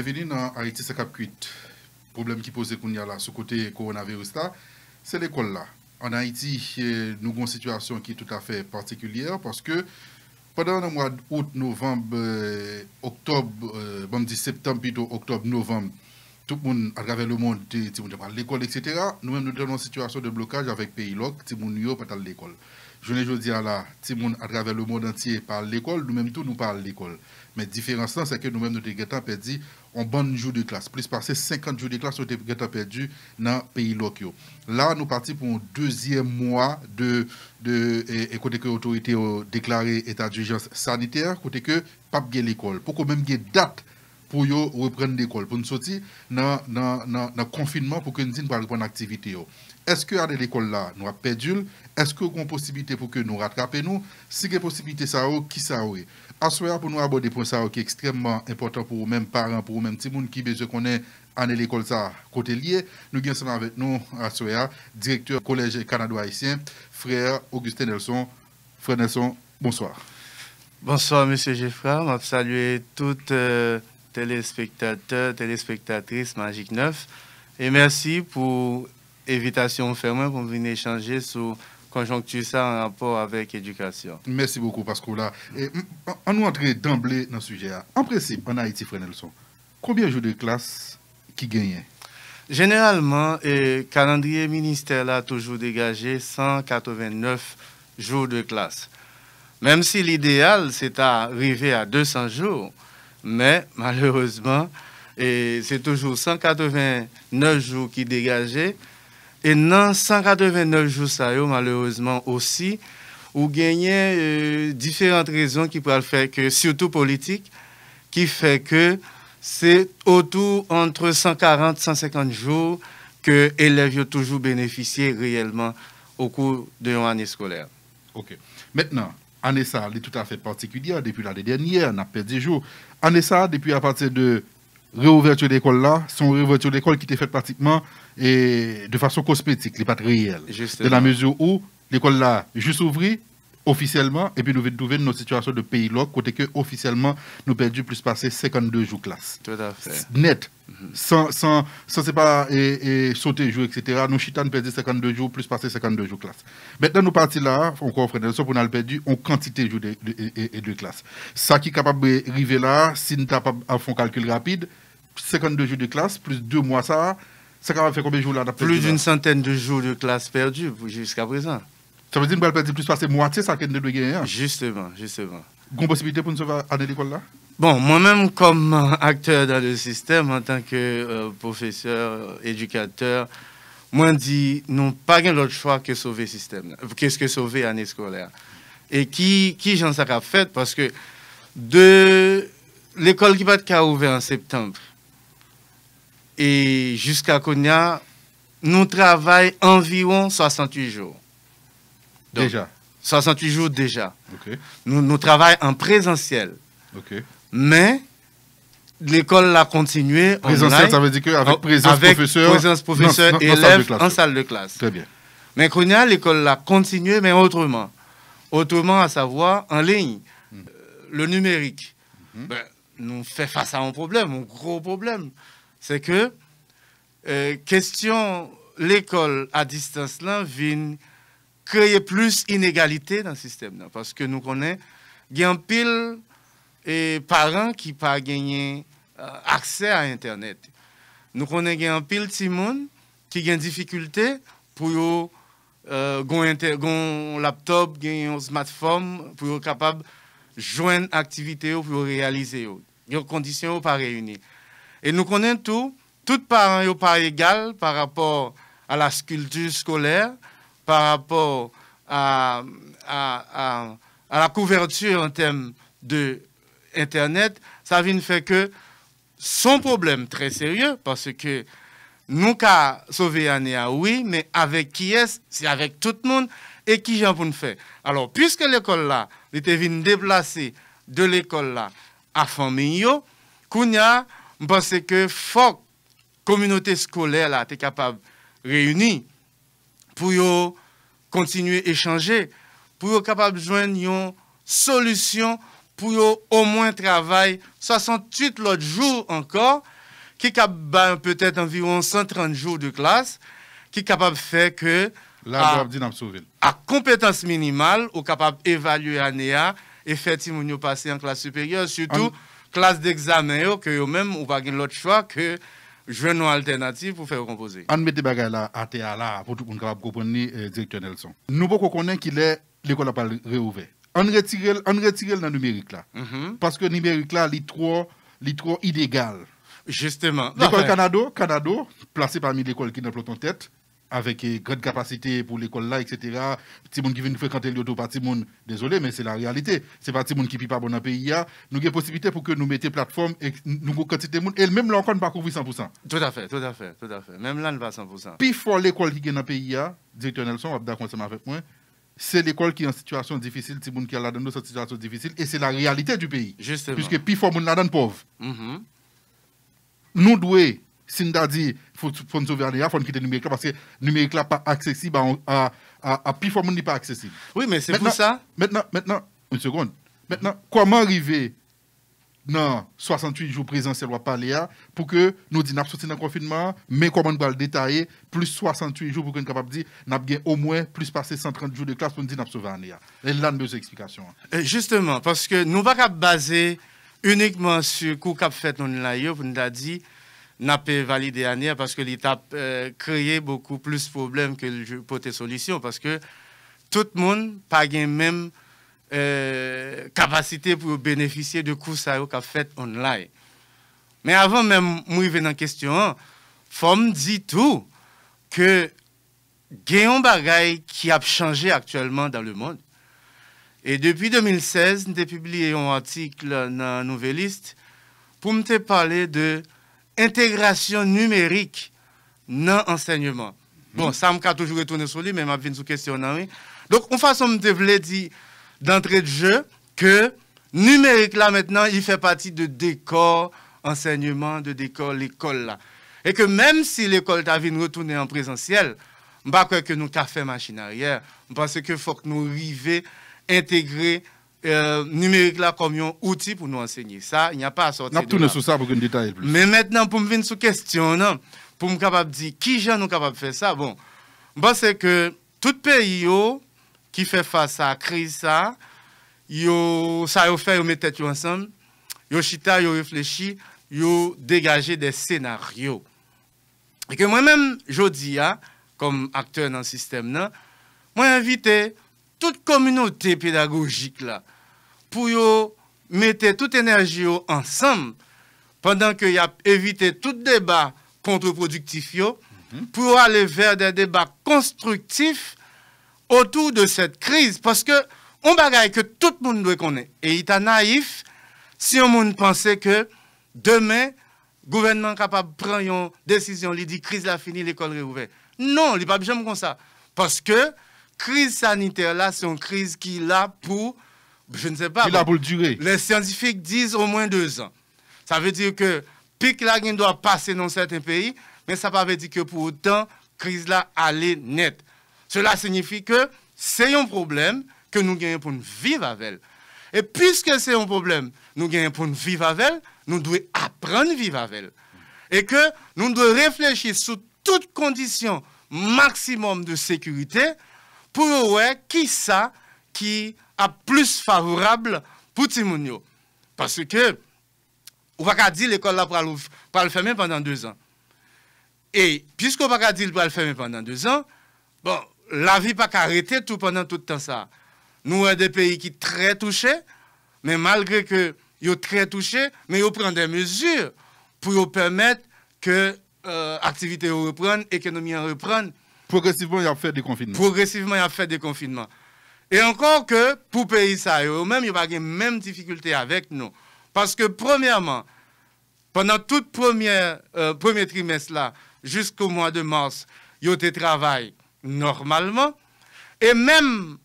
Bienvenue dans Haïti 58. Le problème qui pose qu'on y a là, ce côté coronavirus c'est l'école là. En Haïti, nous avons une situation qui est tout à fait particulière parce que pendant le mois d'août, novembre, euh, octobre, euh, septembre, plutôt octobre, novembre, tout le monde à travers le monde, tout le monde l'école, etc. Nous-mêmes, nous avons une situation de blocage avec pays tout le monde pas l'école. Je ne dis pas là, tout le monde à travers le monde entier parle l'école, nous-mêmes tout nous parle l'école. Mais la différence, c'est que nous-mêmes, nous avons perdu en bon jour de classe. Plus passer 50 jours de classe ont été perdu dans le pays local. Là, nous partons pour un deuxième mois de, de eh, eh, côté que l'autorité a déclaré état d'urgence sanitaire, côté que pas l'école. Pour même une date pour reprendre l'école, pour nous sortir dans le confinement, pour que nous puissions reprendre l'activité. Est-ce que l'école là, nous avons perdu Est-ce que une possibilité pour que nous rattraper nous Si il y a possibilité ça, qui ça aurait Assoya pour nous aborder pour ça qui est extrêmement important pour même parents, pour même petit qui besoin qu'on à l'école ça côté lié. Nous ensemble avec nous Assoya, directeur collège canadien haïtien frère Augustin Nelson. Frère Nelson, bonsoir. Bonsoir monsieur Geffra, on saluer toutes les euh, téléspectateurs, téléspectatrices Magique 9 et merci pour évitation fermée pour venir échanger sur conjoncture ça en rapport avec l'éducation. Merci beaucoup, Pascola. on nous entrer d'emblée dans le sujet. Hein, en principe, en Haïti, frenelson combien de jours de classe qui gagnent Généralement, le calendrier ministère a toujours dégagé 189 jours de classe. Même si l'idéal, c'est arriver à 200 jours, mais malheureusement, c'est toujours 189 jours qui dégagé et dans 189 jours, ça, malheureusement aussi, où gagné euh, différentes raisons qui peuvent faire que, surtout politique, qui fait que c'est autour entre 140 150 jours que élèves ont toujours bénéficié réellement au cours de l'année scolaire. OK. Maintenant, année ça, est tout à fait particulière. Depuis l'année dernière, on a perdu des jours. Année ça, depuis à partir de réouverture d'école là, son réouverture d'école qui était faite pratiquement et de façon cosmétique, les pas réelle. De la mesure où l'école là, juste ouvrie, officiellement, et puis nous trouver nos situations de pays là, côté que officiellement, nous perdu plus passé 52 jours classe. Tout à fait. Net. Mhm. Sans, sans, sans c'est pas et, sauter jour, etc. Nous, Chitan, perdu 52 jours, plus passé 52 jours classe. Maintenant, nous partons là, encore, frère Nelson, pour a perdu en quantité de jours de, de, classe. Ça qui est capable de arriver là, si nous à fait un calcul rapide, 52 jours de classe, plus deux mois ça, ça va faire combien de jours là Plus d'une centaine de jours de classe perdus jusqu'à présent. Ça veut dire que nous plus passer moitié ça que nous devons gagner. Hein. Justement, justement. Une possibilité pour nous sauver à l'école là Bon, moi-même comme euh, acteur dans le système, en tant que euh, professeur, euh, éducateur, moi nous n'avons pas l'autre choix que sauver le système, qu'est-ce que sauver l'année scolaire. Et qui, qui j'en sais qu'à parce que de l'école qui va être ouverte en septembre et jusqu'à Konya, nous travaillons environ 68 jours déjà. 68 jours déjà. Nous, travaillons en présentiel. Mais l'école l'a continué. Présentiel, ça veut dire qu'avec oh, présence avec présence professeur et élève en salle de classe. Très bien. Mais Cronia, l'école l'a continué, mais autrement. Autrement, à savoir en ligne, mm. euh, le numérique. Mm-hmm. Ben, nous fait face à un problème, un gros problème. C'est que, euh, question, l'école à distance, là, vient créer plus inégalité dans le système. Là, parce que nous connaissons, il y a un pile et parents qui pas euh, accès à Internet. Nous connaissons un pile de monde qui ont des difficultés pour avoir euh, un laptop, un smartphone, pour être capable de joindre l'activité pour réaliser. Les conditions ne pas réunies. Et nous connaissons tout, tous les parents pas égal par rapport à la sculpture scolaire par rapport à, la couverture en termes de Internet, ça vient de faire que son problème très sérieux, parce que nous avons sauver Anéa, oui, mais avec qui est-ce C'est avec tout le monde. Et qui j'en pour nous faire Alors, puisque l'école là, elle était venue déplacer de l'école là à famille, Kounia, je pense que la communauté scolaire là, était capable de réunir pour continuer à échanger, pour être capable de joindre une solution pour au moins travailler 68 l'autre jour encore, qui capable peut-être environ 130 jours de classe, qui capable faire que à, à compétence minimale, ou capable d'évaluer l'année et faire Timounio passer en classe supérieure, surtout en... classe d'examen, que vous même ou pas l'autre choix que je veux une alternative pour faire composer. On met des bagages là, à là, pour tout le monde comprendre, eh, directeur Nelson. Nous, beaucoup connaître qu'il est, l'école a pas réouvert. On retire, le numérique là. Mhm. Parce que le numérique là, il est trop, trop illégal. Justement. L'école Canado, Canado placée parmi l'école qui n'a pas en tête, avec eh, grande capacité pour l'école là, etc. Petit monde qui vient nous fréquenter le monde, désolé, mais c'est la réalité. C'est pas petit monde qui ne pas bon dans le pays. Nous avons possibilité pour que nous mettions plateforme et nous quantité de monde. Et même là encore, nous pas couvrir 100%. Tout à fait, tout à fait, tout à fait. Même là, nous pas 100%. Puis fort l'école qui est dans le pays, directeur Nelson, va d'accord avec moi, c'est l'école qui est en situation difficile, c'est qui est là dans situation difficile, et c'est la réalité du pays. Justement. Puisque plus fort, mm-hmm. nous là dans pauvre. Nous devons, si nous dit, faut faut nous sauver faut numérique parce que numérique n'est pas accessible à à à plus n'est pas accessible oui mais c'est pour ça maintenant maintenant une seconde maintenant comment arriver dans 68 jours présentiels ou parler hein, pour que nous disions que nous dans le confinement, mais comment nous le détailler, plus 68 jours pour que nous capable de dire nous au moins plus passé 130 jours de classe pour nous dire que nous avons hein. Et là, nous hein. euh, Justement, parce que nous ne pouvons pas baser uniquement sur le coup a fait nous ligne vous nous dit, n'a pas validé l'année parce que l'étape euh, créé beaucoup plus de problèmes que le solutions solution parce que tout le monde n'a pas la même euh, capacité pour bénéficier de cours ça qu'a fait online. Mais avant même de dans la question, faut me tout que un bagaille qui a changé actuellement dans le monde. Et depuis 2016, nous publié un article dans liste pour me parler de intégration numérique dans l'enseignement. Bon, ça m'a toujours retourné sur lui, mais m'a venir sur question. Donc, on façon je voulais dire d'entrée de jeu que numérique là maintenant, il fait partie de décor enseignement, de décor l'école là. Et que même si l'école t'a vu retourner en présentiel, je ne que nous avons fait machine arrière. Je pense qu'il faut que nous arrivions à intégrer euh, numérique là comme un outil pour nous enseigner. Ça, il n'y a pas à sortir. sur pour plus. Mais maintenant, pour me venir sur question, non, pour me capable dire qui genre nous capable de faire ça, bon, bon c'est que tout pays yo, qui fait face à la crise, ça, yo, ça fait, vous met ensemble, yo chita, yo réfléchi, yo dégager des scénarios. Et que moi-même, je dis, hein, comme acteur dans le système, non, moi invité, toute communauté pédagogique là, pour mettre toute énergie ensemble, pendant que y a évité tout débat contre-productif, mhm. pour aller vers des débats constructifs autour de cette crise. Parce que on bagaille que tout le monde doit connaître. Et il est naïf si on monde pensait que demain, le gouvernement est capable de prendre une décision, il dit crise la finie, l'école est ouverte. Non, il n'est pas besoin comme ça. Parce que crise sanitaire là, c'est une crise qui est là pour, je ne sais pas. Qui là pour le durer. Les scientifiques disent au moins deux ans. Ça veut dire que pic là doit passer dans certains pays, mais ça ne veut pas dire que pour autant, crise là allait net. Cela signifie que c'est un problème que nous gagnons pour vivre avec. Et puisque c'est un problème, nous gagnons pour vivre avec, nous devons apprendre à vivre avec. Et que nous devons réfléchir sous toutes conditions maximum de sécurité pour ouais, qui ça qui a plus favorable pour Timounio. Parce que, on va pas dire l'école là pour le fermer pendant deux ans. Et puisqu'on va pas dire pour le fermer pendant deux ans, bon, la vie pas arrêter tout pendant tout le temps ça. Nous avons des pays qui sont très touchés, mais malgré que sont très touchés, mais ils prennent des mesures pour permettre que l'activité euh, reprenne, l'économie reprenne. Progressivement, il a fait des confinements. Progressivement, il a fait des confinements. Et encore que, pour pays ça, eux-mêmes, ils pas même difficulté avec nous. Parce que, premièrement, pendant tout premier euh, trimestre là, jusqu'au mois de mars, ils ont travail normalement. Et même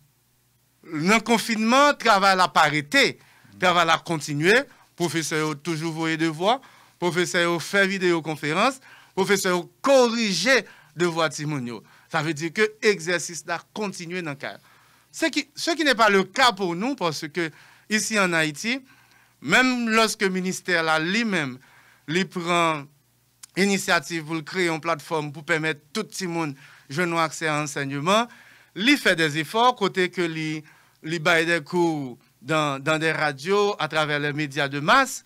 dans le confinement, le travail a arrêté. Le travail a continué. Professeur a toujours voué voix, Professeur a fait vidéoconférence. Professeur a corrigé de Simonio. Ça veut dire que l'exercice doit continuer dans le cadre. Ce qui, n'est pas le cas pour nous, parce que ici en Haïti, même lorsque le ministère lui-même lui prend initiative pour créer une plateforme pour permettre tout le monde d'avoir accès à l'enseignement, il fait des efforts côté que lui lui des cours dans, dans, des radios, à travers les médias de masse.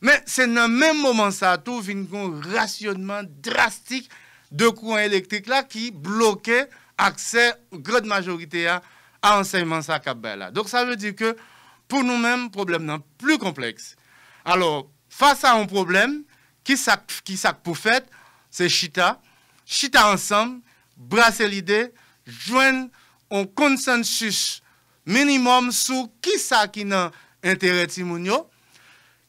Mais c'est dans le même moment ça tout, vient un rationnement drastique de courants électriques là qui bloquait accès grande majorité à, à enseignement Donc ça veut dire que pour nous-mêmes problème non plus complexe. Alors face à un problème qui ça qui pour fait, c'est chita, chita ensemble, brasser l'idée, joindre un consensus minimum sur qui ça qui n'a intérêt timounio,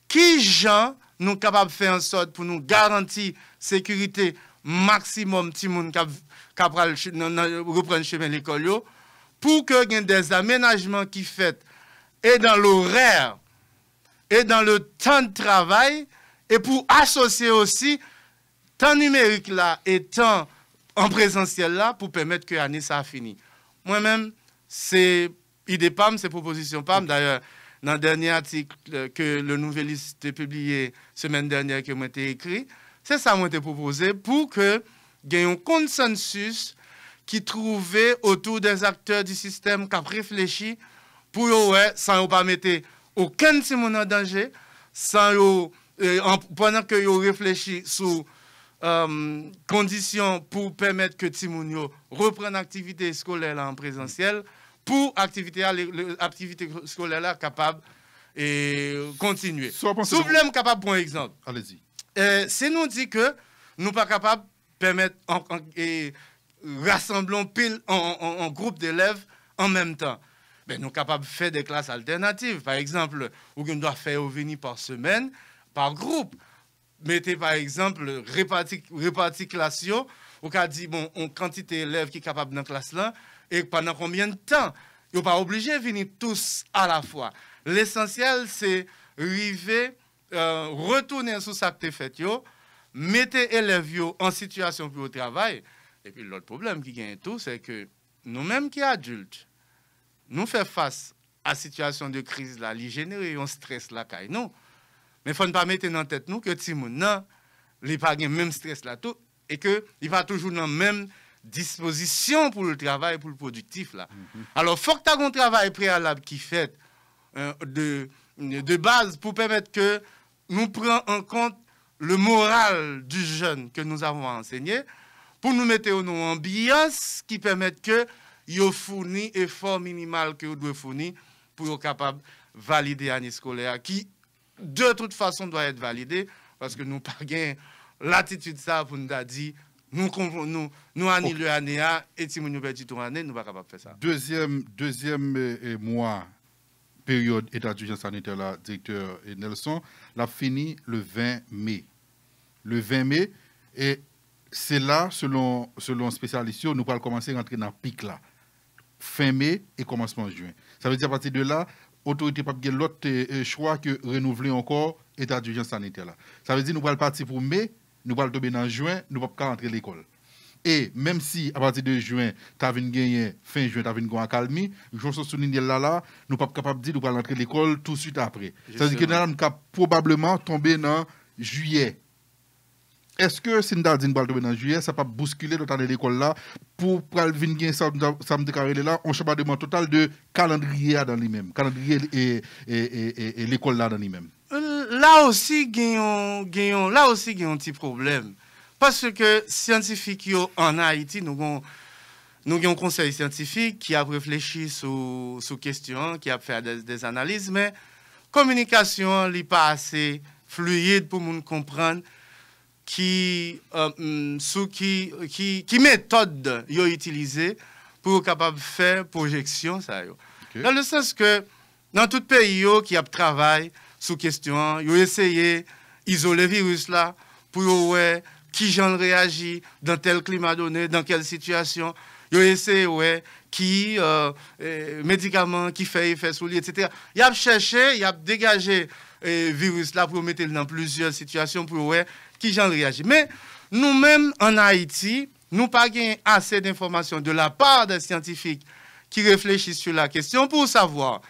qui gens nous capables de faire en sorte pour nous garantir sécurité maximum de gens qui reprennent chemin de l'école pour que y ait des aménagements qui fait et dans l'horaire et dans le temps de travail et pour associer aussi temps numérique là et temps en présentiel là pour permettre que l'année ça a fini. Moi-même, c'est idée PAM, c'est proposition PAM. D'ailleurs, dans le dernier article que le nouveliste a publié semaine dernière qui m'a été écrit, c'est ça que je proposé pour que y ait un consensus qui trouvait autour des acteurs du système qui ont réfléchi pour sans ne pas mettre aucun de en danger, sans euh, pendant que ont réfléchi sur euh, conditions pour permettre que Timounio reprenne l'activité scolaire en présentiel, pour l'activité scolaire là, capable et continuer. Soit je capable, prendre un exemple. Allez-y. Si c'est nous dit que nous pas capables de permettre en, et rassemblons pile en, groupe d'élèves en même temps. Ben, nous sommes capables de faire des classes alternatives. Par exemple, où devons doit faire au venir par semaine, par groupe. Mettez par exemple, réparti, réparti ou dit, bon, on quantité d'élèves qui sont capables dans classe là, et pendant combien de temps Ils ne pas obligés de venir tous à la fois. L'essentiel, c'est arriver euh, retourner sur ça que tu fait, yo, mettez élèves en situation pour le travail. Et puis l'autre problème qui vient tout, c'est que nous-mêmes qui adultes, nous faisons face à situation de crise là, li et on stresse là caille nous. Mais faut ne pas mettre en tête nous que Timoun non, il pas le même stress là tout et que il va toujours dans même disposition pour le travail pour le productif là. il mhm. Alors faut que tu un travail préalable qui fait euh, de de base pour permettre que nous prend en compte le moral du jeune que nous avons enseigné pour nous mettre en ambiance qui permette que yo fourni effort minimal que vous devez fournir pour être capable de valider l'année scolaire qui, de toute façon, doit être validée parce que nous n'avons pas l'attitude ça pour nous dire nous, nous, nous l'année et si nous perdons l'année, nous ne sommes pas capables de faire ça. Deuxième, deuxième euh, mois période état d'urgence sanitaire, là, directeur Nelson, l'a fini le 20 mai. Le 20 mai, et c'est là, selon, selon spécialistes, nous allons commencer à rentrer dans le pic là. Fin mai et commencement juin. Ça veut dire à partir de là, l'autorité n'a pas l'autre euh, choix que renouveler encore l'état d'urgence sanitaire là. Ça veut dire que nous allons partir pour mai, nous allons tomber dans juin, nous ne pouvons pas rentrer à l'école. Et même si à partir de juin, tu as gagné, fin juin, tu as une accalmie, je me souligne là, là, nous pas capable de dire nous allons rentrer l'école tout de suite après. C'est-à-dire que nous allons probablement tomber dans juillet. Est-ce que si nous allons tomber dans juillet, ça pas bousculer de l'école là pour venir gagner samedi carré là, on chambardement total de calendrier dans lui-même, calendrier et, et, et, et l'école là dans lui-même. Là aussi, gagnons, là aussi, un petit problème. Parce que les scientifiques en Haïti, nous avons un conseil scientifique qui a réfléchi sur les question, qui a fait des, analyses, mais communication n'est pas assez fluide pour comprendre qui euh, mm, sous qui qui méthode yo pour capable faire projection projections. Dans le sens que dans tout pays qui a travaillé sur question, ont essayé isoler virus là pour ouais qui j'en réagis, dans tel climat donné, dans quelle situation. Yo essayé, ouais, qui, euh, eh, médicaments qui fait effet sur lui, etc. Il a cherché, il a dégagé le eh, virus là pour mettre dans plusieurs situations pour ouais, qui j'en réagis. Mais nous-mêmes, en Haïti, nous pas assez d'informations de la part des scientifiques qui réfléchissent sur la question pour savoir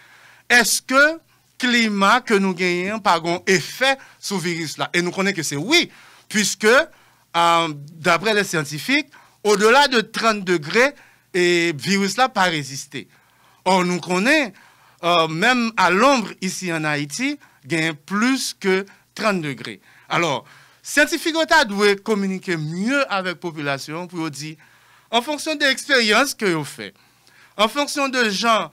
est-ce que climat que nous gagnons par un effet sur le virus là. Et nous connaissons que c'est oui, puisque euh, d'après les scientifiques, au-delà de 30 degrés, et virus-là pas résister. On nous connaît, euh, même à l'ombre ici en Haïti, il y a plus que 30 degrés. Alors, scientifiques doivent communiquer mieux avec la population pour dire, en fonction de l'expérience que ont faites, en fonction de gens,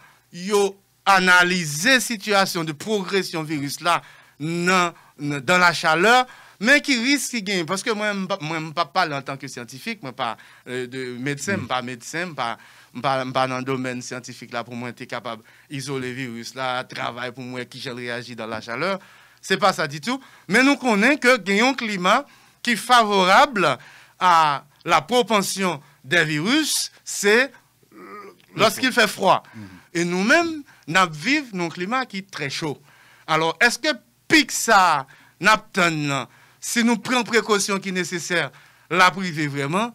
ont analysé situation de progression virus-là dans la chaleur, mais qui risque qui gagne. Parce que moi, je ne parle en tant que scientifique, je pas euh, de médecin, je ne pas médecin, pas pas dans le domaine scientifique là pour moi es capable d'isoler le virus là, travail pour moi qui réagit dans la chaleur. C'est pas ça du tout. Mais nous connaissons que gagnons climat qui est favorable à la propension des virus, c'est lorsqu'il fait froid. Mhm. Et nous-mêmes, nous vivons un climat qui est très chaud. Alors, est-ce que Pixar, Napton, si nous prenons précaution qui est nécessaire, la priver vraiment,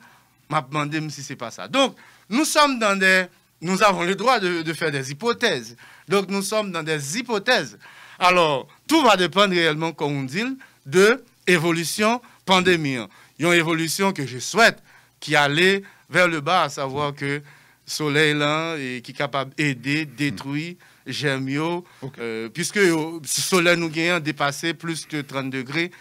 m'a demandé si ce n'est pas ça. Donc, nous sommes dans des... Nous avons le droit de, faire des hypothèses. Donc, nous sommes dans des hypothèses. Alors, tout va dépendre réellement, comme on dit, de l'évolution pandémie. Il y a une évolution que je souhaite qui allait vers le bas, à savoir que soleil là, et qui est capable d'aider, détruire, j'aime euh, puisque le euh, soleil nous gagne dépassé plus que 30 degrés,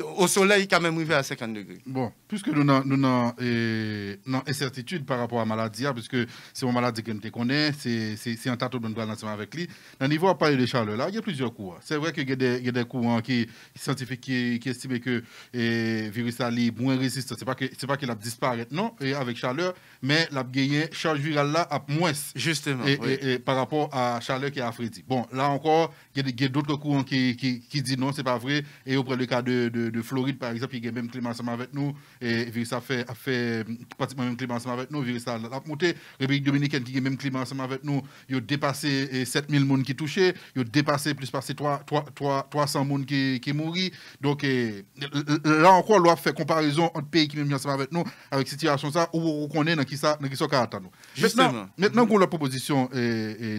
au soleil, quand même, arrivé à 50 degrés. Bon, puisque nous avons une eh, incertitude par rapport à la maladie, hein, puisque c'est une maladie que nous connaissons, c'est un tâteau de nous avec lui. Dans le niveau à parler de chaleur, là, il y a plusieurs courants. Hein. C'est vrai qu'il y, y a des courants hein, qui, scientifiques qui, estiment que le eh, virus est moins résistant. Ce n'est pas qu'il a disparu, non, et avec chaleur, mais il la gagné charge virale là à moins. Justement. Et, par rapport à la chaleur qui est affrétée. Bon, là encore, il y a, d'autres courants qui, qui, disent non, ce n'est pas vrai, et auprès le cas de de, Floride, par exemple, il y a même climat ensemble avec nous, et Virus a fait, a fait euh, pratiquement même climat ensemble avec nous, Virus a monté. République dominicaine qui a même climat ensemble avec nous, il a dépassé 7000 personnes qui touchées, il a dépassé plus passé 300 personnes qui, qui morts. Donc, là encore, on fait comparaison entre pays qui même ensemble avec nous, avec situation ça, où on est dans qui ça, dans qui ça, Maintenant, maintenant qu'on la proposition et, et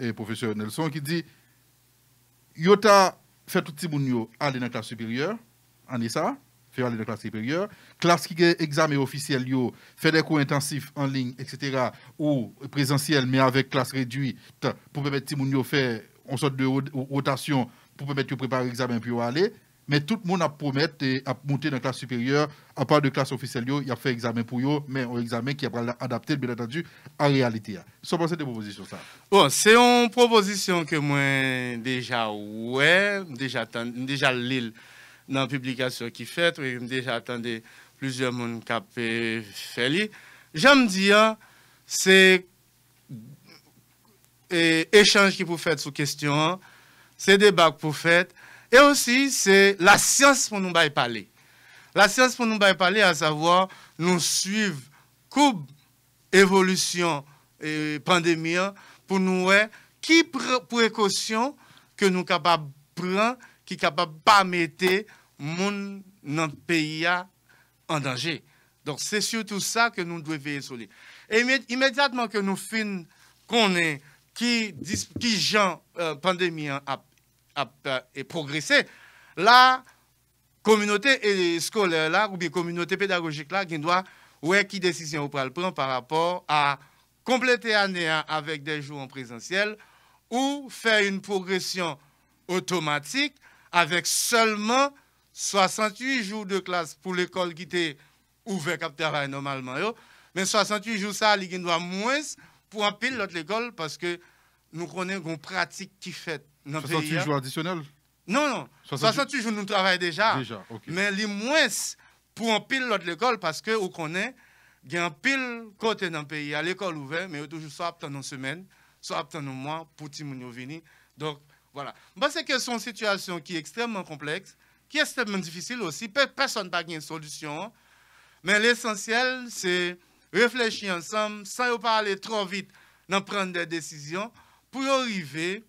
et professeur Nelson qui dit, Yota fait tout le monde aller dans la classe supérieure, année ça, faire aller la classe supérieure. Classe qui est examen officiel, yo, fait des cours intensifs en ligne, etc. ou présentiel, mais avec classe réduite pour permettre de faire une sorte de rotation pour permettre de préparer l'examen puis aller. Mais tout le monde a promis à monter dans la classe supérieure, à part de classe officielle, il a fait examen pour eux, mais un examen qui est adapté, bien entendu, à la réalité. Qu'est-ce que des ça c'est une proposition que moi, déjà, ouais, déjà, déjà l'île dans la publication qui fait, oui, déjà attendu plusieurs personnes qui ont fait. J'aime dire, c'est échange qui pour faire sous question, c'est débat pour faire, et aussi c'est la science pour nous parler. La science pour nous parler, à savoir, nous suivre courbe évolution et pandémie pour nous voir qui précautions que nous sommes capables de prendre qui capable pas mettre monde dans le pays en danger. Donc c'est surtout ça que nous devons veiller sur Et immédiatement que nous finissons qu'on est qui qui gens euh, pandémie a, a, progressé, la communauté scolaire là ou bien communauté pédagogique là qui doit ouais qui décision on prendre par rapport à compléter année avec des jours en présentiel ou faire une progression automatique avec seulement 68 jours de classe pour l'école qui était ouverte à normalement. Mais 68 jours, ça, il doit moins pour empiler l'autre école parce que nous connaissons une pratique qui fait 68 hein. jours additionnels Non, non. 68, jours, nous travaillons déjà. déjà il Mais les moins pour pile l'autre école parce que nous connaissons il y a un pile côté dans pays, à l'école ouverte, mais il y a toujours soit une semaine, soit un mois pour les venir. Donc, voilà. que c'est une situation qui est extrêmement complexe, qui est extrêmement difficile aussi. Personne n'a une solution. Mais l'essentiel, c'est réfléchir ensemble, sans parler trop vite, d'en prendre des décisions pour arriver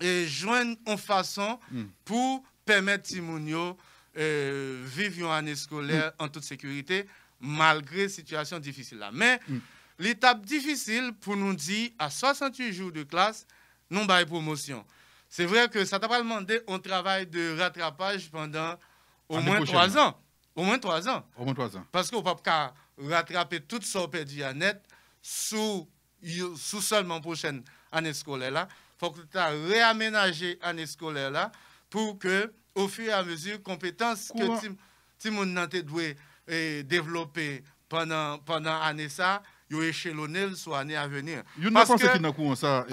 et joindre en façon hmm. pour permettre à Timounio de euh, vivre une année scolaire hmm. en toute sécurité, malgré situation difficile Mais hmm. l'étape difficile pour nous dire, à 68 jours de classe, non, une promotion. C'est vrai que ça t'a pas demandé un travail de rattrapage pendant au moins trois hein. ans. Au moins trois ans. Au moins trois ans. Parce qu'on ne peut pas rattraper tout ce qu'on perdu sous, sous seulement prochaine année scolaire Il faut que tu as réaménagé l'année scolaire là pour que, au fur et à mesure, compétences que Timon as doit eh, développer pendant, pendant l'année ça, yo échelonné sur l'année à venir. parce que, pas courant ça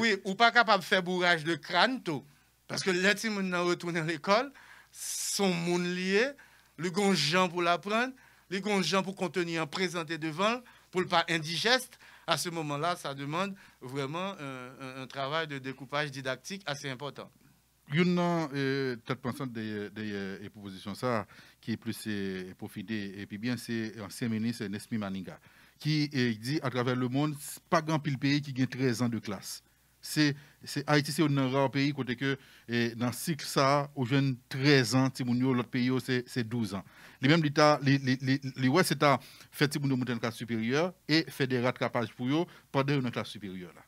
oui, ou pas capable de faire bourrage de crâne tout. Parce que les gens qui retourné à l'école, son monde lié, les gens gens pour l'apprendre, les gens pour contenir, présenter devant, pour ne pas indigeste. À ce moment-là, ça demande vraiment un, travail de découpage didactique assez important. Une euh, tête pensante des, des, euh, propositions ça, qui est plus euh, profité et puis bien, c'est l'ancien ministre Nesmi Maninga qui dit à travers le monde, pas grand pile pays qui gagne 13 ans de classe. C'est Haïti, c'est un rare pays côté que dans ce cycle ça, aux jeunes 13 ans, l'autre pays oh, c'est 12 ans. Les mêmes l'État, les Ouest États fait Timounio monter en classe supérieure et fait des rattrapages pour eux pendant une classe supérieure. Là.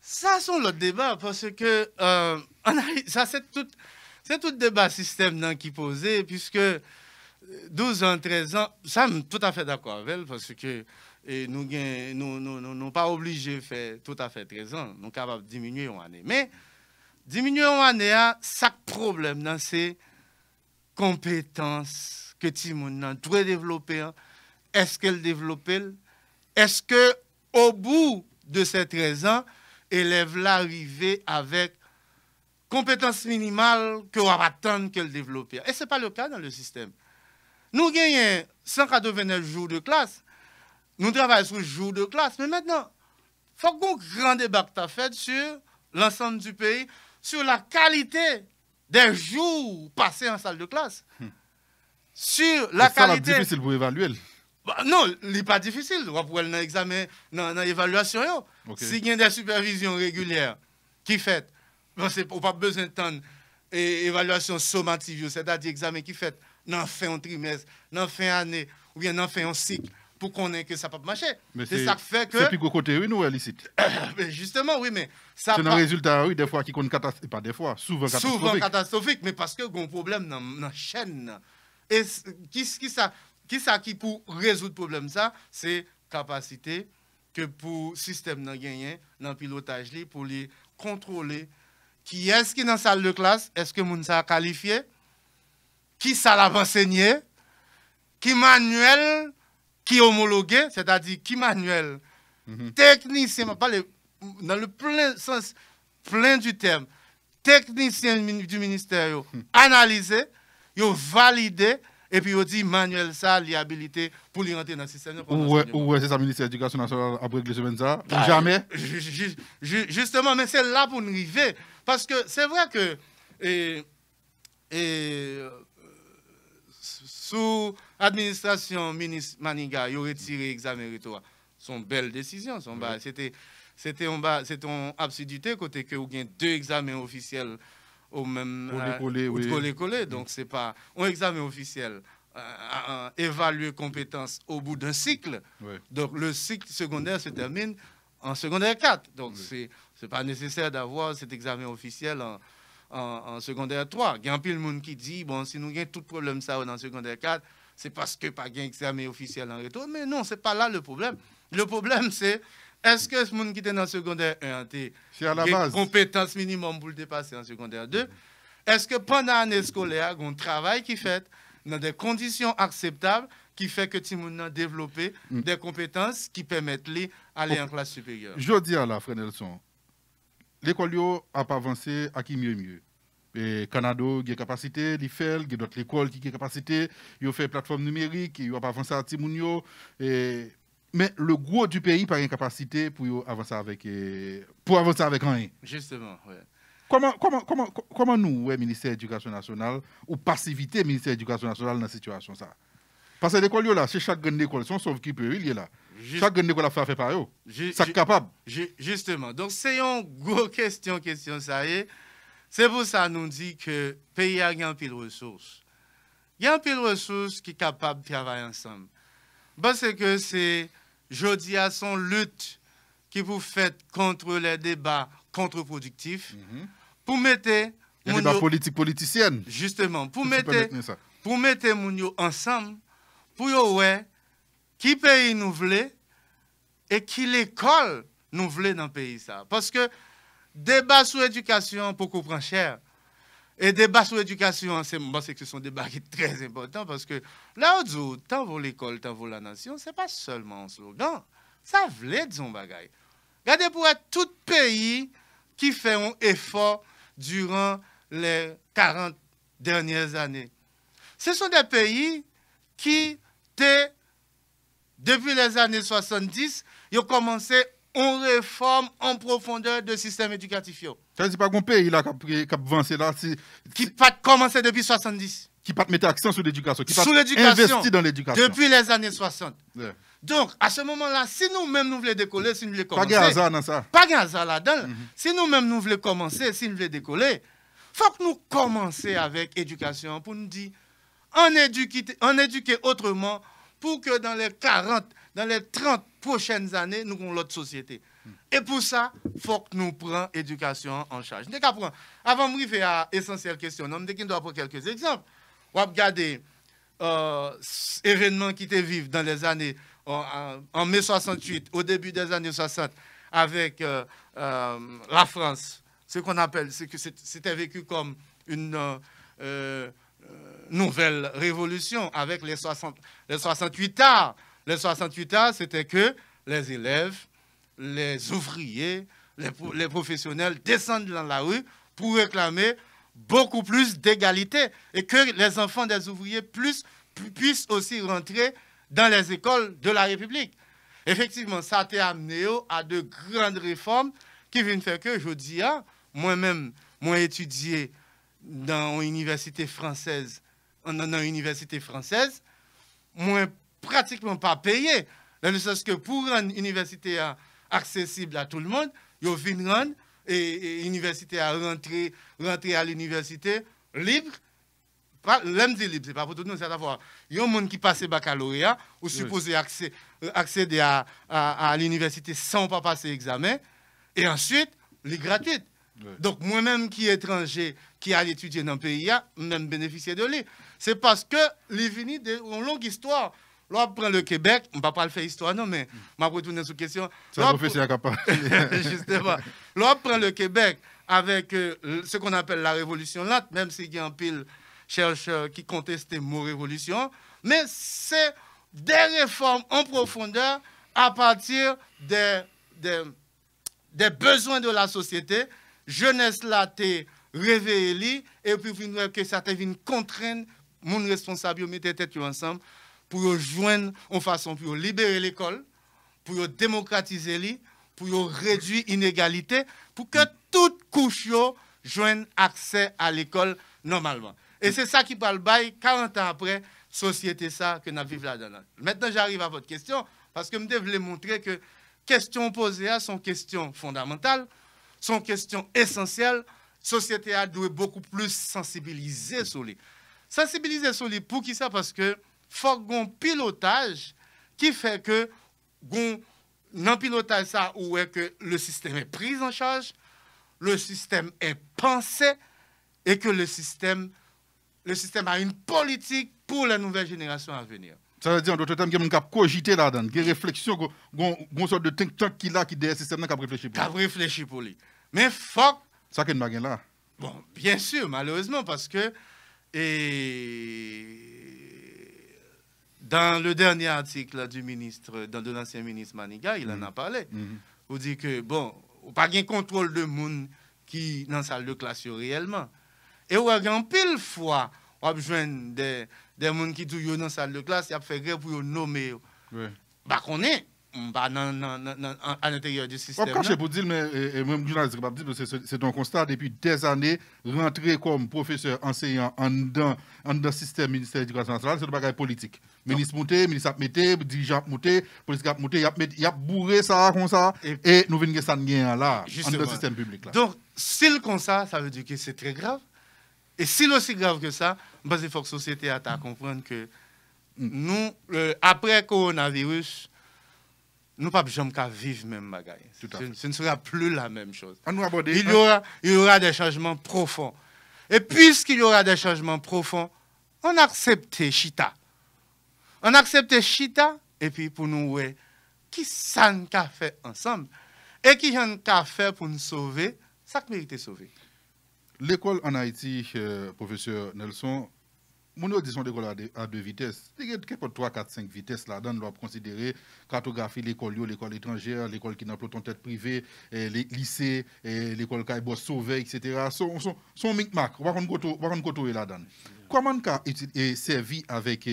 Ça, c'est l'autre débat parce que euh, ça, c'est tout, tout débat système qui posé puisque 12 ans, 13 ans, ça, je tout à fait d'accord avec elle, parce que nous n'avons pas obligé de faire tout à fait 13 ans, nous sommes capables de diminuer en année. Mais diminuer en année, hein, ça problème, c'est compétences que monde doit développer. Hein. Est-ce qu'elle développe Est-ce que au bout de ces 13 ans, l'élève l'arrivée avec compétences minimales que va attendre qu'elle développe Et ce n'est pas le cas dans le système. Nous gagnons 189 jours de classe. Nous travaillons sur jours de classe. Mais maintenant, il faut qu'on grand débat fait sur l'ensemble du pays, sur la qualité des jours passés en salle de classe. Hmm. Sur la ça, qualité. C'est difficile pour évaluer. Bah, non, ce n'est pas difficile. On va pouvoir dans dans l'évaluation. Si S'il y a des supervisions régulières qui faites, on n'a pas besoin de temps évaluation sommative, c'est-à-dire examen qui fait dans fin un trimestre, le fin année, ou bien dans fin un cycle, pour qu'on ait que ça peut marcher. C'est ça fait que. C'est côté oui, nous, mais justement, oui, mais ça. C'est un résultat, oui, des fois qui compte catastrophique, pas des fois, souvent catastrophique. Souvent catastrophique, mais parce que y problème dans la chaîne. Et qui, qui, ça, qui ça qui pour résoudre le problème, ça, c'est capacité que pour système de gagné dans pilotage pour les contrôler qui est-ce qui est dans la salle de classe, est-ce que nous a qualifié qui ça l'a enseigné, qui manuel, qui homologué, c'est-à-dire qui manuel, mhm. technicien, dans le plein sens plein du terme, technicien du ministère, analyser, mhm. analysé, validé, et puis il dit Manuel ça, l'habilité pour lui rentrer dans le système. Ou ce c'est ça, ministère de l'Éducation nationale après deux semaines, ça. Ah, jamais. Justement, mais c'est là pour nous arriver. Parce que c'est vrai que sous administration ministre Maniga, il aurait tiré examen C'est Son belle décision, son bas. C'était c'était bas, absurdité côté que vous avez deux examens officiels au même coller. Euh, coller donc c'est pas un examen officiel évalué euh, évaluer compétences au bout d'un cycle. Donc le cycle secondaire se termine en secondaire 4. Donc c'est c'est pas nécessaire d'avoir cet examen officiel en en, secondaire 3. Il y a un peu de monde qui dit, bon, si nous avons tout problème ça dans secondaire 4, c'est parce que pas un examen officiel en retour. Mais non, c'est pas là le problème. Le problème, c'est est-ce que ce monde qui était dans secondaire 1 a compétences minimum pour le dépasser en secondaire 2 Est-ce que pendant l'année scolaire, on travaille qui fait dans des conditions acceptables qui fait que tu a développé mm. des compétences qui permettent d'aller en classe supérieure. Je dis à la Nelson, l'école a pas avancé à qui mieux mieux. Et Canada a des capacités, l'IFEL, il y a d'autres écoles qui ont des capacités, ils ont fait plateforme numérique, ils ont avancé à Timounio. Mais le gros du pays n'a incapacité pour avancer avec, pour avancer avec rien. Justement, oui. Comment, nous, le ministère de l'Éducation nationale, ou passivité ministère de l'Éducation nationale dans cette situation ça Parce que l'école, là, c'est chaque grande école, sauf qui peut, il est là. Chaque oh. capable. Justement. Donc, c'est une grosse question, question ça y est. C'est pour ça nous dit que le pays a un pile de ressources. Il y a un pile de ressources qui sont capables de travailler ensemble. Parce que c'est, je son lutte qui vous fait contre les débats contre-productifs, mhm. pour mettre... Les débats politiques politiciennes. Justement, pour mettre, pour mettre ensemble, pour ouais, qui pays nous voulons, et qui l'école nous voulait dans le pays. Ça. Parce que débat sur l'éducation, beaucoup prend cher, et débat sur l'éducation, c'est bon, que ce sont des débats qui sont très importants parce que là où dit oh, tant vaut l'école, tant vaut la nation, c'est pas seulement un slogan. Ça voulait dire un bagage. Regardez pour être tout pays qui fait un effort durant les 40 dernières années. Ce sont des pays qui étaient depuis les années 70, ils ont commencé une réforme en profondeur du système éducatif. Ça dit pas qu'on pays qui a avancé là. Qui pas commencé depuis 70. Qui pas mis l'accent sur l'éducation. Qui pas investi dans l'éducation. Depuis les années 60. Donc, à ce moment-là, si nous-mêmes nous voulons décoller, si nous voulons commencer. Pas de hasard dans ça. Pas de hasard là-dedans. Mm-hmm. Si nous-mêmes nous voulons commencer, si nous voulons décoller, faut que nous commencions avec l'éducation pour nous dire en éduquer, en éduquer autrement pour que dans les 40, dans les 30 prochaines années, nous avons l'autre société. Et pour ça, il faut que nous prenions l'éducation en charge. Avant de arriver à l'essentielle question, nous doit prendre quelques exemples. On va regarder euh, événements qui était vivant dans les années, en, mai 68, au début des années 60, avec euh, euh, la France, ce qu'on appelle, c'était vécu comme une... Euh, nouvelle révolution avec les, les 68 arts. Les 68 arts, c'était que les élèves, les ouvriers, les, professionnels descendent dans la rue pour réclamer beaucoup plus d'égalité et que les enfants des ouvriers puissent aussi rentrer dans les écoles de la République. Effectivement, ça a été amené à de grandes réformes qui viennent faire que, je dis, hein, moi-même, moi étudié dans université française, on université française, moins pratiquement pas payé. Dans le sens que pour rendre l'université accessible à tout le monde, il vient rendre et, l'université à rentrer, rentrer à l'université libre. L'homme dit libre, n'est pas pour tout le monde, c'est à Il y a un monde qui le baccalauréat ou supposé accéder à, à l'université sans pas passer examen. Et ensuite, les gratuites. Donc moi-même qui est étranger, qui a étudié dans le pays, ah, même bénéficié de lui. C'est parce que les a une longue histoire. L'on prend le Québec, on ne va pas le faire histoire, non, mais je mm. vais retourner sur la question. C'est un professeur capable. Justement. prend le Québec avec euh, ce qu'on appelle la révolution lente, même s'il y a un pile chercheur qui conteste le mot révolution, mais c'est des réformes en profondeur à partir des, des besoins de la société jeunesse laté été réveillé et puis que ça te vient contraindre mon responsable de tête ensemble pour joindre en façon pour libérer l'école, pour démocratiser li pour réduire l'inégalité, pour que toute couche joigne accès à l'école normalement. Et c'est ça qui parle bail 40 ans après, société ça que nous vivons là-dedans. Maintenant, j'arrive à votre question, parce que je voulais montrer que questions posées sont questions fondamentales sont questions essentielles. La société a dû beaucoup plus sensibiliser sur les. Sensibiliser sur les pour qui ça Parce que faut un pilotage qui fait que pilotage ça que le système est pris en charge, le système est pensé et que le système, le système a une politique pour la nouvelle génération à venir. Ça veut dire, en d'autres termes, qu'il y a cogité là-dedans, y a une réflexion, sorte de think tank qui là, qui derrière le système, qui a réfléchi pour lui. Qui a réfléchi pour lui. Mais fuck, ça que une bague là. Bon, bien sûr, malheureusement, parce que dans le dernier article du ministre, dans de l'ancien ministre Maniga, il en a mhm. parlé. Il mhm. dit que, bon, on pas de contrôle de monde qui dans la salle de classe réellement. Et on a en pile fois, on a besoin des gens qui sont dans la salle de classe, il ont fait grève pour nommer. Oui. Bah, qu'on est à l'intérieur du système. Quand je vous dire, mais même journaliste, c'est un constat depuis des années, rentrer comme professeur enseignant en dans le système ministère de l'Éducation nationale, c'est un bagage politique. Ministre Mouté, ministre Mouté, dirigeant Mouté, police Mouté, il y a bourré ça comme ça, et nous venons de ça là, dans le système public. Donc, s'il comme ça, ça veut dire que c'est très grave. Et s'il aussi grave que ça, il ben, faut que la société à comprendre que mm. nous, après le coronavirus, nous pas besoin qu'à vivre même bagaille. Ce ne sera plus la même chose. il, y aura, il y aura des changements profonds. Et puisqu'il y aura des changements profonds, on accepte Chita. On accepte Chita, et puis pour nous, qui s'en fait ensemble et qui s'en a fait pour nous sauver, ça mérite sauver. L'école en Haïti, euh, professeur Nelson, mon audition de l'école à deux vitesses. Il y a 3, 4, 5 vitesses là-dedans. On doit considérer cartographie l'école, l'école étrangère, l'école qui n'a pas ton tête privée, les lycées, l'école qui bonne, sauvée, etc. Son, sont des micmac. On va continuer là-dedans. Comment on servi avec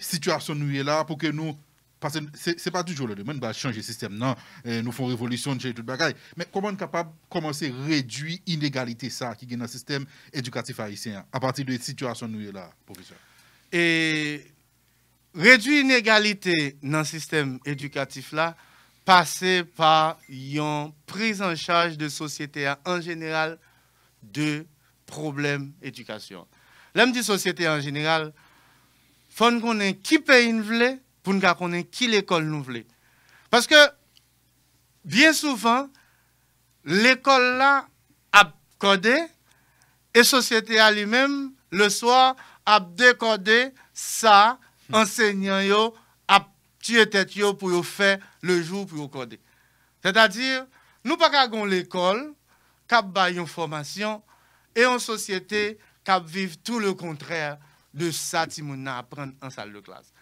situation nous là pour que nous parce que ce n'est pas toujours le domaine, de bah, changer le système, non, nous faisons révolution, changer tout le Mais comment est capable de commencer à réduire l'inégalité qui est dans le système éducatif haïtien à partir de cette situation nous est là, professeur? Et réduire l'inégalité dans le système éducatif là, passer par une prise en charge de société en général de problèmes éducation. L'homme dit société en général, faut qu'on ait qui paye une pour nous connaître qui l'école nous voulons. Parce que, bien souvent, l'école là a codé et société à lui-même, le soir, a décodé ça, enseignant yo, a tué tête yo pour yo faire le jour pour yo coder. C'est-à-dire, nous pas qu'à l'école, qu'à une formation, et en société, a vivre tout le contraire de ça, si on apprend en salle de classe.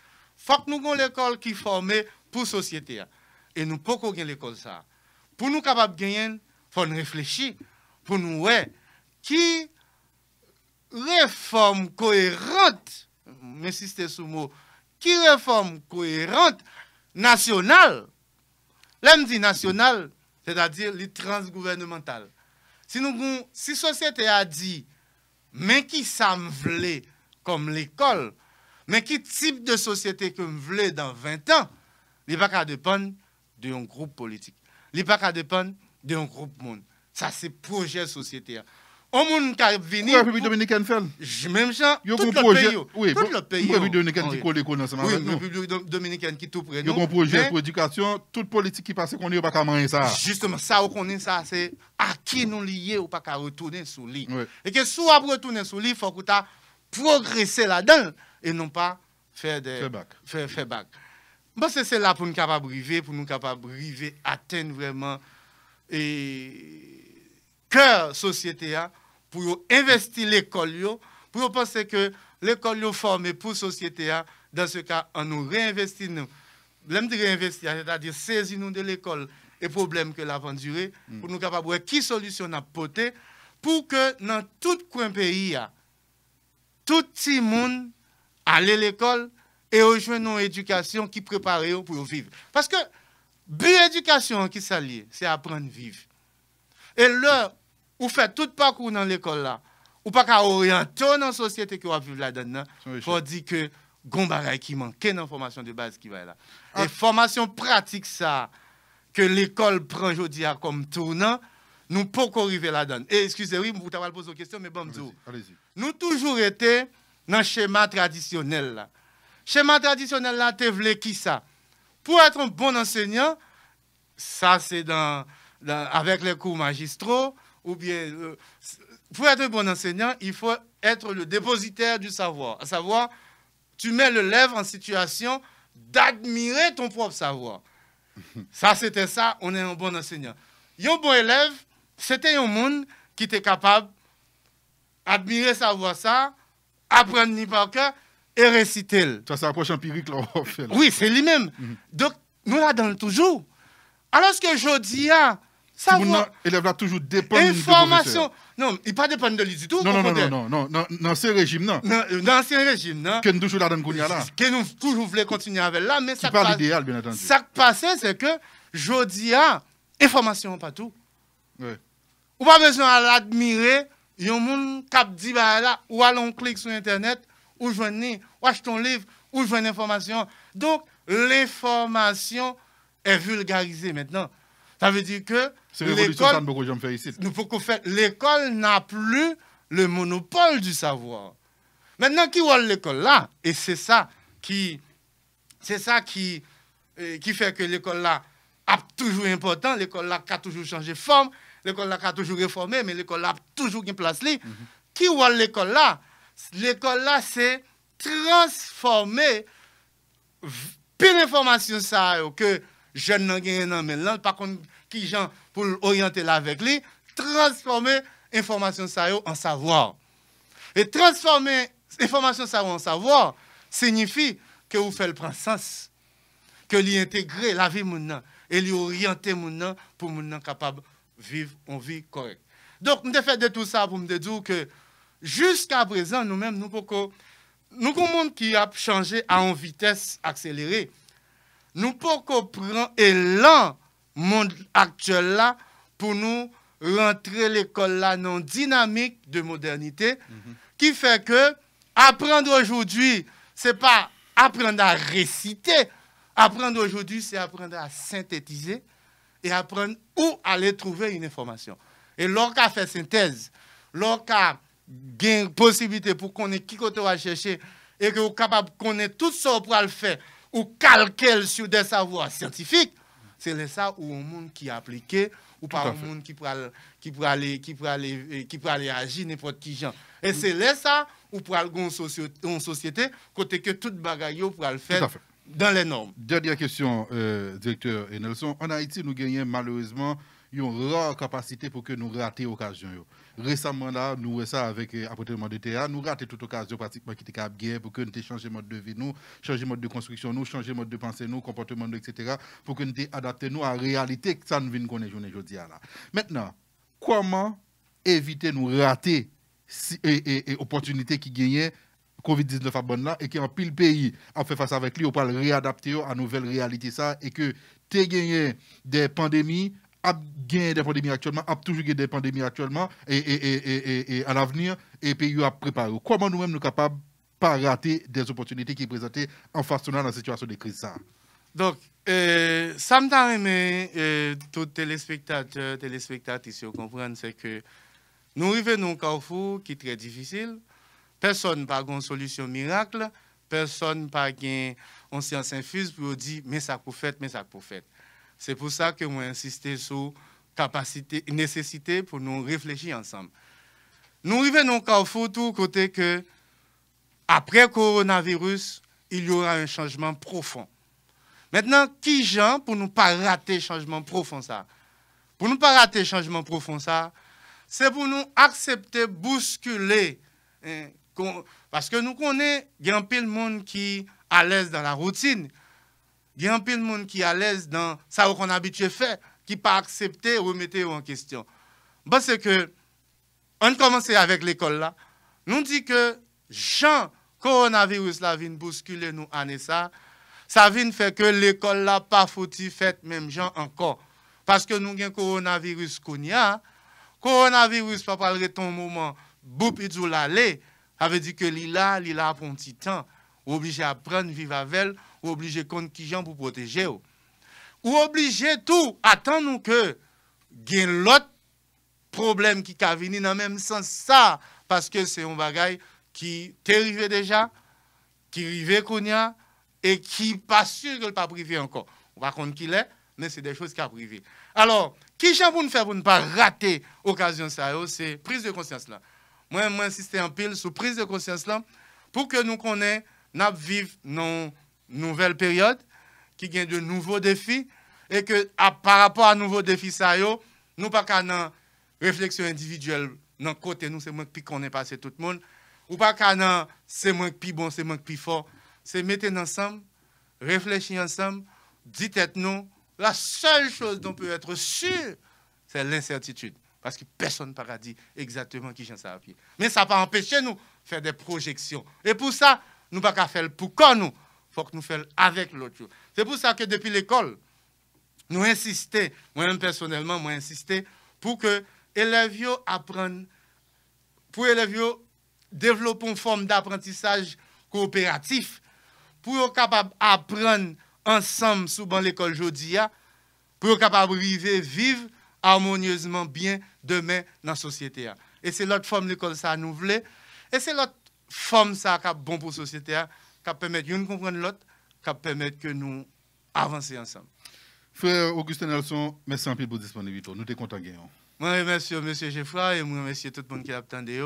Fak nou gon l'ekol ki forme pou sosyete ya. E nou poko gen l'ekol sa. Pou nou kabab genyen, fon reflechi, pou nou we, ki reforme koerante, men siste soumou, ki reforme koerante, nasyonal, lem di nasyonal, se da dir li transgouvernemental. Si sosyete ya di, men ki sa m vle kom l'ekol, Mais quel type de société que vous voulez dans 20 ans, il n'y a pas dépendre d'un groupe politique. Il n'y a pas dépendre d'un groupe monde. Ça, c'est projet société. On monde qui venu. La République dominicaine fait. Même ça. Tout le projet. Oui, tout le pays. La République dominicaine qui colle la République dominicaine qui tout près. Il y a un projet pour l'éducation. Toute politique qui passe qu'on n'est pas qu'à manger ça. Justement, ça, on connaît ça. C'est à qui nous lier ou pas qu'à retourner sous lit. Et que si on retourner sous lit, il faut que tu progresser là-dedans et non pas faire des faire Bon, c'est là pour nous capables vivre, pour nous capables vivre, atteindre vraiment et cœur société a hein, pour investir l'école pour penser que l'école est formée pour société a hein, dans ce cas en nous réinvestit nous de réinvestir c'est-à-dire saisir nous de l'école et problème que l'avant duré pour mm. nous capables qui solution apporter pour que dans tout coin pays hein, touti moun ale l'ekol e ojwen nou edukasyon ki prepare yo pou yo viv. Paske bi edukasyon ki salye, se aprenn viv. E lò, ou fè touti pakou nan l'ekol la, ou pak a oryantou nan sosyete ki wap viv la den nan, pou di ke gombarey ki manke nan formasyon de base ki wè la. Ah. E formasyon pratik sa ke l'ekol pran jodi a kom tou nan, Nous ne pouvons arriver là-dedans. Et eh, excusez-moi, vous avez posé une question, mais bon, nous toujours été dans le schéma traditionnel. schéma traditionnel, là, tu qui ça Pour être un bon enseignant, ça c'est dans, avec les cours magistraux, ou bien, euh, pour être un bon enseignant, il faut être le dépositaire du savoir. À savoir, tu mets le lèvre en situation d'admirer ton propre savoir. ça, c'était ça, on est un bon enseignant. Il y a un bon élève, c'était un monde qui était capable d'admirer savoir ça, apprendre ni par cœur et réciter. Ça l'approche empirique, là, on Oui, c'est lui-même. Mhm. Donc, nous là toujours. Alors que je dis, ça ah, va. toujours dépend Information. Non, il pas dépend de lui du tout. Non, non, non, non, non, dans ce régime, non. Dans ce régime, non. Que nous toujours là Que nous toujours voulons continuer avec là, mais ça. pas l'idéal, bien entendu. Ça qui passait, c'est que je dis, ah, information pas tout. Oui. Ou pas besoin d'admirer yon moun kap di ba là, ou allons clic sur internet, ou je ou achetez un livre, ou joignez information. Donc l'information est vulgarisée maintenant. Ça veut dire que l'école n'a plus le monopole du savoir. Maintenant, qui voit l'école là Et c'est ça qui, c'est ça qui, euh, qui fait que l'école là a toujours important, l'école là a toujours changé forme, l'école a toujours réformé, mais l'école a toujours une place. Mm Qui voit l'école là L'école là, c'est transformer pile ça que jeune n'a gagné dans par contre qui gens pour orienter là avec lui transformer information ça en savoir et transformer information ça en savoir signifie que vous faites le prendre sens que l'y intégrer la vie maintenant et l'y orienter maintenant pour soyez capable vivre une vie correcte. Donc, nous fait de tout ça pour me dire que jusqu'à présent, nous-mêmes, nous pouvons... Nous avons monde qui a changé à une vitesse accélérée. Nous pouvons prendre élan monde actuel là pour nous rentrer l'école là dans dynamique de modernité mm-hmm. qui fait que apprendre aujourd'hui, c'est pas apprendre à réciter. Apprendre aujourd'hui, c'est apprendre à synthétiser et apprendre où aller trouver une information. Et lorsqu'on fait synthèse, lorsqu'on a possibilité pour connaître qui côté va chercher et que vous capable de connaître tout ça pour le faire ou calquer sur des savoirs scientifiques, c'est ça où un monde qui est appliqué ou pas un monde qui peut qui aller qui aller euh, qui aller agir n'importe qui genre. Et mm. c'est là ça ou pour une société côté que tout bagaille pour le faire dans les normes. Dernière question, euh, directeur Nelson. En Haïti, nous gagnons malheureusement une rare capacité pour que nous rations l'occasion. Récemment, là, nous avons euh, ça avec l'apportement euh, de terrain, nous rations toute occasion pratiquement qui était guerre pour que nous changions mode de vie, nous changer mode de construction, nous changer mode de pensée, nous comportement, etc. pour que nous adaptions nous à la réalité que ça nous vient connaître aujourd'hui. Maintenant, comment éviter de nous rater si, et, opportunités qui gagnent COVID-19 à bonne là et qui en pile pays a fait face avec lui, on parle réadapter à nouvelle réalité ça et que tu gagné des pandémies, a gagné des pandémies actuellement, a toujours gagné des pandémies actuellement et, à l'avenir et pays a préparé. Comment nous-mêmes nous capables de pas rater des opportunités qui présentaient en face façonnant la situation de crise ça. Donc euh, ça me aimé euh, tous téléspectateurs, vous comprenez, c'est que nous revenons à un carrefour qui est très difficile Personne n'a une solution miracle, personne n'a une science infuse pour dire, mais ça pour faire, mais ça peut faire. C'est pour ça que moi insisté sur capacité, nécessité pour nous réfléchir ensemble. Nous arrivons au tout côté que, après coronavirus, il y aura un changement profond. Maintenant, qui gens pour ne pas rater changement profond ça Pour ne pas rater changement profond ça, c'est pour nous accepter, bousculer hein, Paske nou konen gen pil moun ki alèz dan la routine. Gen pil moun ki alèz dan sa ou kon abitye fè, ki pa akseptè ou metè ou an kestyon. Basè ke, an komanse avèk l'ekol la, nou di ke jan koronavirus la vin bouskile nou anè sa, sa vin fè ke l'ekol la pa foti fèt mèm jan ankon. Paske nou gen koronavirus kon ya, koronavirus pa palre ton mouman, bou pi djou la lè, Ça dit que l'ILA, l'ILA pour un petit temps, obligé à prendre Vivavel, avec obligé contre qui gens pour protéger. Ou obligé tout, attendons que gagne l'autre problème qui a venu dans le même sens ça, parce que c'est un bagaille qui est arrivé déjà, qui arrivé qu'on et qui n'est pas sûr qu'il pas privé encore. On va compte qu'il est, mais c'est des choses qui a privé. Alors, qui j'en ne faire pour ne pas rater l'occasion ça, c'est prise de conscience là. Mwen mwen siste an pil sou prise de konsyans lan pou ke nou konen nap viv nan nouvel peryode ki gen de nouvo defi. E ke ap par rapport a nouvo defi sa yo, nou pa ka nan refleksyon individuel nan kote nou se mwen kpi konen pase tout moun. Ou pa ka nan se mwen kpi bon, se mwen kpi for. Se meten ansam, refleksyon ansam, ditet nou, la sel chose don pou etre sure, se l'insertitude. Parce que personne ne dit exactement qui j'en ça pied. Mais ça va empêcher nous de faire des projections. Et pour ça, nous ne pouvons pas faire pour nous. Il faut que nous fassions avec l'autre. C'est pour ça que depuis l'école, nous insistons, moi-même personnellement, moi pour que élèves apprennent, pour élèves développent une forme d'apprentissage coopératif, pour être capable d'apprendre ensemble sous l'école Jodia, pour capable de vivre harmonieusement bien demain dans la société. Et c'est l'autre forme de l'école ça nous voulons. Et c'est l'autre forme ça qui est bon pour la société, qui permet de comprendre l'autre, qui permet que nous avancer ensemble. Frère Augustin Nelson, merci un peu pour disponibilité. Nous te contents. Moi, remercie M. Geoffroy et je remercie tout le monde qui a attendu.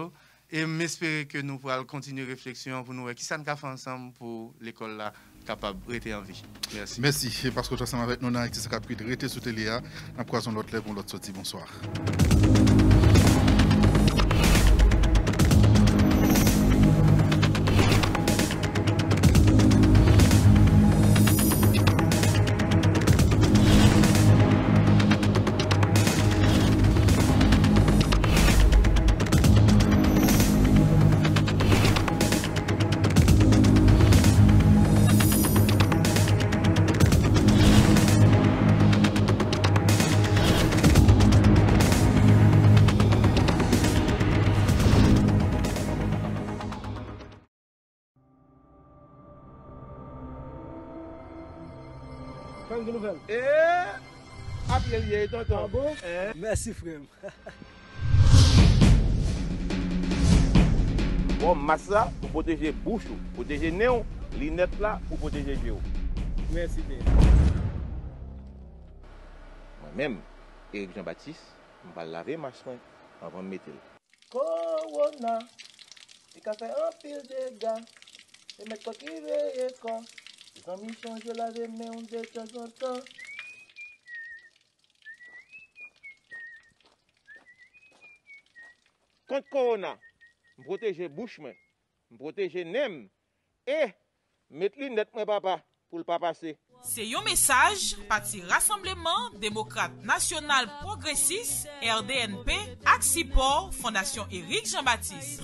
Et j'espère que nous pourrons continuer la réflexion pour nous qui ça fait ensemble pour l'école là capable de rester en vie. Merci. Merci. Parce que ça avec nous été capable de rester sur Téléa. on croisons l'autre lèvre pour l'autre sortie. Bonsoir. Ah bon? Eh? Merci frem. Bon, mas la pou poteje bouchou. Poteje neon. Linet la pou poteje geou. Merci ben. Man men, Erik Jean-Baptiste, m va lave m asman anvan metel. Kon wona, y ka fe anpil de ga. E metkwa ki re ekon. Y zan mi chanje lave, men yon dek janj anton. contre corona, protéger bouche, protéger nem et mettre lunettes mon papa pour le pas passer. C'est un message parti Rassemblement démocrate national progressiste RDNP Axipor Fondation Éric Jean-Baptiste.